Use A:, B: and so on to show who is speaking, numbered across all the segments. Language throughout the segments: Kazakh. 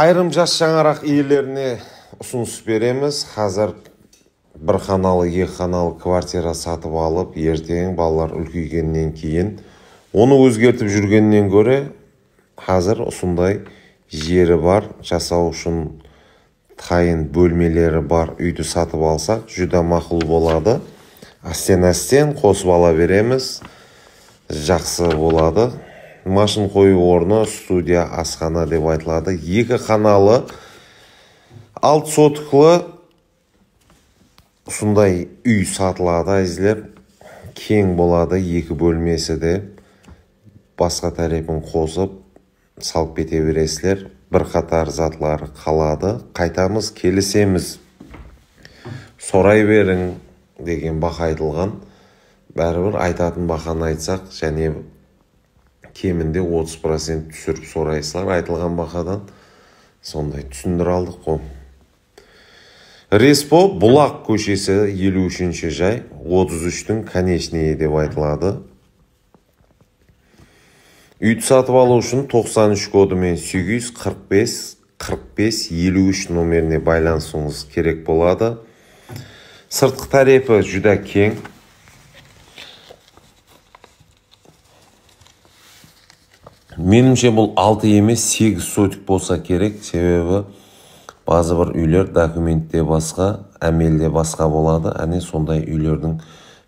A: айрым жас шаңырақ иелеріне ұсыныс береміз қазір бір ханалы екі қаналы квартира сатып алып ертең балалар үлкейгеннен кейін оны өзгертіп жүргеннен көре, қазір осындай жері бар жасау үшін тайын бөлмелері бар үйді сатып алсақ жүда мақұл болады әстен әстен қосып ала береміз жақсы болады машин қою орны студия асхана деп айтылады екі қаналы алты сотықлы сондай үй сатылады әзілеп кең болады екі бөлмесі де басқа тарифін қосып салып кете бересіздер қатар затлар қалады қайтамыз келісеміз сорай берің деген баха айтылған бәрібір айтатын бақаны айтсақ және кемінде 30 процент түсіріп сұрайсылар айтылған бағадан сондай түсіндір алдық қой респо бұлақ көшесі 53 үшінші жай 33-тің конечныйы деп айтылады үйді сатып алу үшін 93 кодымен 845 45 53 номеріне байланысуыңыз керек болады сыртқы тарифі жүдә кең меніңше бұл алты емес сегіз сотик болса керек себебі базы бір үйлер документте басқа әмелде басқа болады әне сондай үйлердің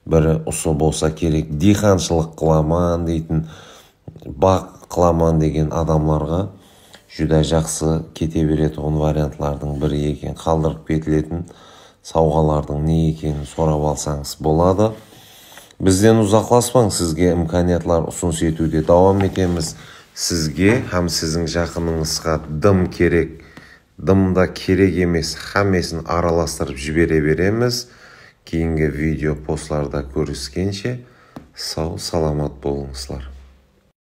A: бірі ұсы болса керек диханшылық қыламан дейтін бақ қыламан деген адамларға жүдә жақсы кете оны вариантлардың бірі екен қалдырып кетілетін сауғалардың не екенін сұрап алсаңыз болады бізден ұзақласпаң сізге имканиятлар ұсын сетуде дауам етеміз сізге һәм сіздің жақыныңызға дым керек дымда керек емес хаммесін араластырып жібере береміз кейінгі видео постларда көріскенше сау саламат болыңыздар